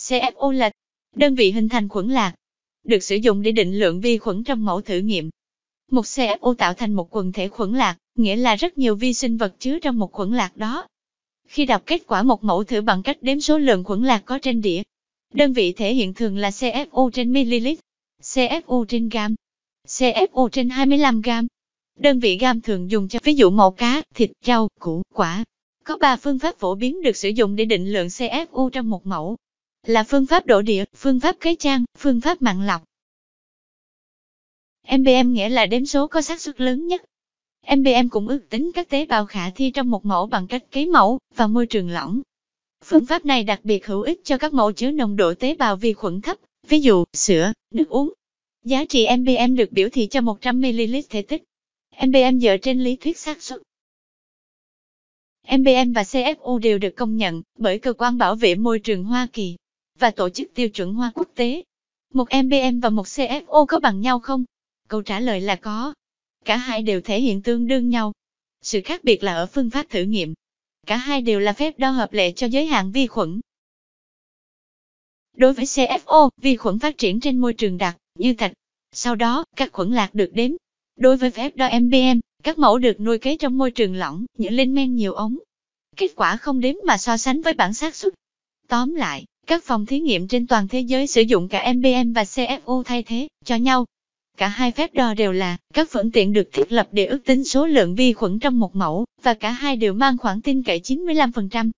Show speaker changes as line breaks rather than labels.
CFO là đơn vị hình thành khuẩn lạc, được sử dụng để định lượng vi khuẩn trong mẫu thử nghiệm. Một CFO tạo thành một quần thể khuẩn lạc, nghĩa là rất nhiều vi sinh vật chứa trong một khuẩn lạc đó. Khi đọc kết quả một mẫu thử bằng cách đếm số lượng khuẩn lạc có trên đĩa, đơn vị thể hiện thường là CFO trên ml, CFO trên gam, CFO trên 25 gam. Đơn vị gam thường dùng cho ví dụ màu cá, thịt, rau, củ, quả. Có 3 phương pháp phổ biến được sử dụng để định lượng CFU trong một mẫu là phương pháp đổ địa, phương pháp cấy trang, phương pháp mặn lọc. MBM nghĩa là đếm số có xác suất lớn nhất. MBM cũng ước tính các tế bào khả thi trong một mẫu bằng cách cấy mẫu và môi trường lỏng. Phương pháp này đặc biệt hữu ích cho các mẫu chứa nồng độ tế bào vi khuẩn thấp, ví dụ sữa, nước uống. Giá trị MBM được biểu thị cho 100ml thể tích. MBM dựa trên lý thuyết xác suất. MBM và CFU đều được công nhận bởi cơ quan bảo vệ môi trường Hoa Kỳ và tổ chức tiêu chuẩn hoa quốc tế. Một MBM và một CFO có bằng nhau không? Câu trả lời là có. Cả hai đều thể hiện tương đương nhau. Sự khác biệt là ở phương pháp thử nghiệm. Cả hai đều là phép đo hợp lệ cho giới hạn vi khuẩn. Đối với CFO, vi khuẩn phát triển trên môi trường đặc, như thạch. Sau đó, các khuẩn lạc được đếm. Đối với phép đo MBM, các mẫu được nuôi kế trong môi trường lỏng, những lên men nhiều ống. Kết quả không đếm mà so sánh với bản xác suất. Tóm lại, các phòng thí nghiệm trên toàn thế giới sử dụng cả MBM và CFU thay thế cho nhau. Cả hai phép đo đều là các phương tiện được thiết lập để ước tính số lượng vi khuẩn trong một mẫu và cả hai đều mang khoảng tin cậy 95%.